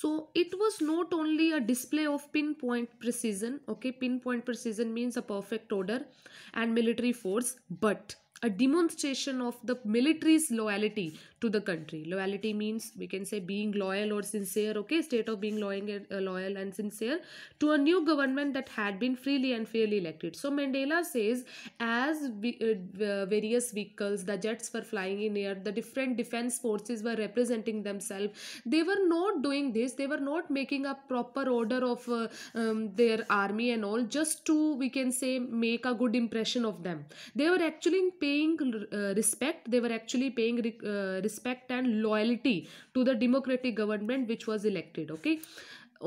So it was not only a display of pinpoint precision, okay, pinpoint precision means a perfect order and military force, but a demonstration of the military's loyalty to the country loyalty means we can say being loyal or sincere okay state of being loyal uh, and, sincere to a new government that had been freely and fairly elected so mandela says as we, uh, uh, various vehicles the jets were flying in air the different defense forces were representing themselves they were not doing this they were not making a proper order of uh, um, their army and all just to we can say make a good impression of them they were actually in paying uh, respect they were actually paying uh, respect and loyalty to the democratic government which was elected okay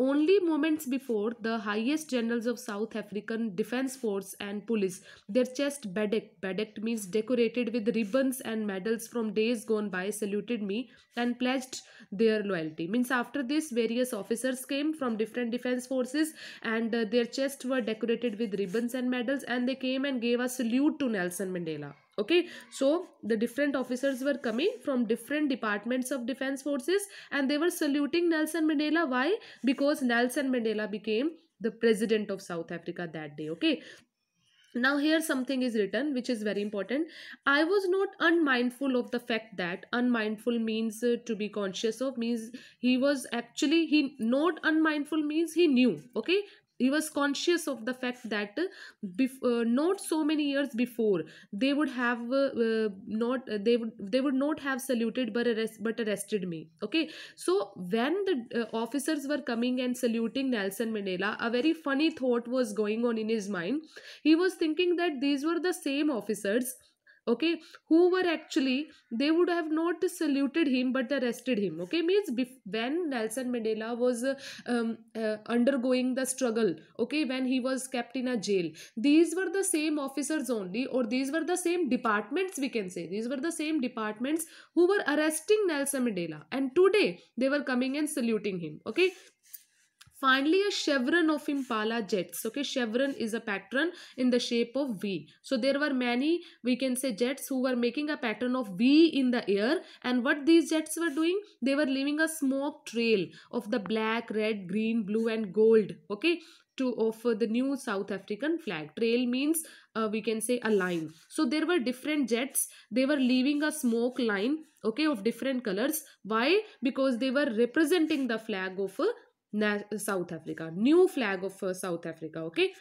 only moments before the highest generals of south african defense force and police their chest bedecked bedecked means decorated with ribbons and medals from days gone by saluted me and pledged their loyalty means after this various officers came from different defense forces and uh, their chests were decorated with ribbons and medals and they came and gave a salute to nelson mandela okay so the different officers were coming from different departments of defense forces and they were saluting nelson mandela why because nelson mandela became the president of south africa that day okay now here something is written which is very important i was not unmindful of the fact that unmindful means uh, to be conscious of means he was actually he not unmindful means he knew okay he was conscious of the fact that bef- uh, not so many years before they would have uh, uh, not they would they would not have saluted but arrest, but arrested me okay so when the officers were coming and saluting nelson mandela a very funny thought was going on in his mind he was thinking that these were the same officers okay who were actually they would have not saluted him but arrested him okay means when nelson mandela was uh, um, uh, undergoing the struggle okay when he was kept in a jail these were the same officers only or these were the same departments we can say these were the same departments who were arresting nelson mandela and today they were coming and saluting him okay Finally, a chevron of Impala jets. Okay, chevron is a pattern in the shape of V. So there were many, we can say jets who were making a pattern of V in the air. And what these jets were doing? They were leaving a smoke trail of the black, red, green, blue and gold. Okay, to offer uh, the new South African flag. Trail means uh, we can say a line. So there were different jets. They were leaving a smoke line okay of different colors. Why? Because they were representing the flag of uh, south africa new flag of uh, south africa okay